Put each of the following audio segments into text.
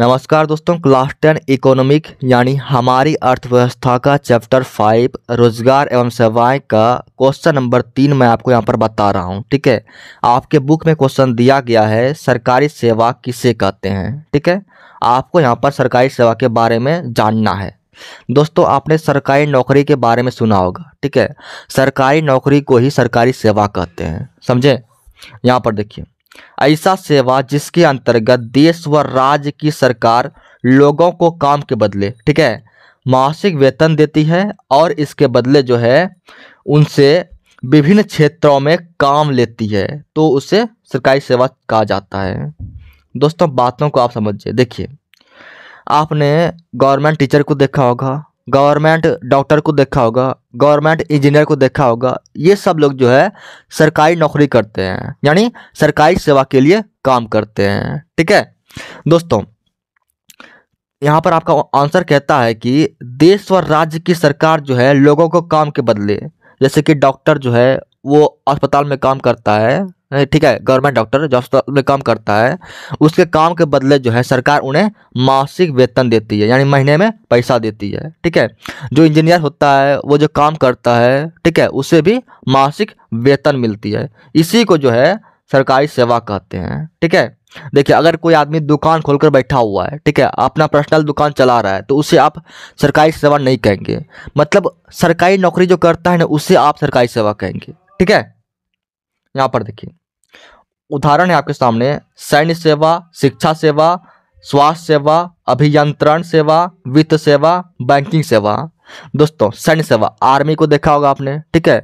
नमस्कार दोस्तों class ten economic यानी हमारी अर्थव्यवस्था का चैप्टर फाइव रोजगार एवं सेवाएं का क्वेश्चन नंबर तीन मैं आपको यहां पर बता रहा हूं ठीक है आपके बुक में क्वेश्चन दिया गया है सरकारी सेवा किसे कहते हैं ठीक है आपको यहां पर सरकारी सेवा के बारे में जानना है दोस्तों आपने सरकारी नौकरी के बारे में सुना होगा ठीक है सरकारी नौकरी को ही सरकारी सेवा कहते हैं समझे यहाँ पर देखिए ऐसा सेवा जिसके अंतर्गत देश व राज्य की सरकार लोगों को काम के बदले ठीक है मासिक वेतन देती है और इसके बदले जो है उनसे विभिन्न क्षेत्रों में काम लेती है तो उसे सरकारी सेवा कहा जाता है दोस्तों बातों को आप समझिए देखिए आपने गवर्नमेंट टीचर को देखा होगा गवर्नमेंट डॉक्टर को देखा होगा गवर्नमेंट इंजीनियर को देखा होगा ये सब लोग जो है सरकारी नौकरी करते हैं यानी सरकारी सेवा के लिए काम करते हैं ठीक है दोस्तों यहाँ पर आपका आंसर कहता है कि देश व राज्य की सरकार जो है लोगों को काम के बदले जैसे कि डॉक्टर जो है वो अस्पताल में काम करता है ठीक है गवर्नमेंट डॉक्टर जो अस्पताल में काम करता है उसके काम के बदले जो है सरकार उन्हें मासिक वेतन देती है यानी महीने में पैसा देती है ठीक है जो इंजीनियर होता है वो जो काम करता है ठीक है उसे भी मासिक वेतन मिलती है इसी को जो है सरकारी सेवा कहते हैं ठीक है देखिए अगर कोई आदमी दुकान खोलकर बैठा हुआ है ठीक है अपना पर्सनल दुकान चला रहा है तो उसे आप सरकारी सेवा नहीं कहेंगे मतलब सरकारी नौकरी जो करता है ना उसे आप सरकारी सेवा कहेंगे ठीक है यहाँ पर देखिए उदाहरण है आपके सामने सैन्य सेवा शिक्षा सेवा स्वास्थ्य सेवा अभियंत्रण सेवा वित्त सेवा बैंकिंग सेवा दोस्तों सैन्य सेवा आर्मी को देखा होगा आपने ठीक है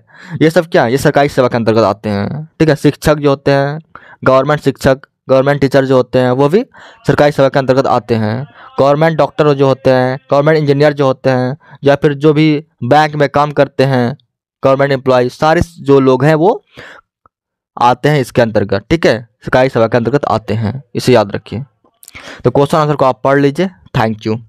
ये सब क्या है ये सरकारी सेवा के अंतर्गत आते हैं ठीक है शिक्षक जो होते हैं गवर्नमेंट शिक्षक गवर्नमेंट टीचर जो होते हैं वो भी सरकारी सेवा के अंतर्गत आते हैं गवर्नमेंट डॉक्टर जो होते हैं गवर्नमेंट इंजीनियर जो होते हैं या फिर जो भी बैंक में काम करते हैं गवर्नमेंट एम्प्लॉय सारे जो लोग हैं वो आते हैं इसके अंतर्गत ठीक है शिकायत सभा के अंतर्गत आते हैं इसे याद रखिए तो क्वेश्चन आंसर को आप पढ़ लीजिए थैंक यू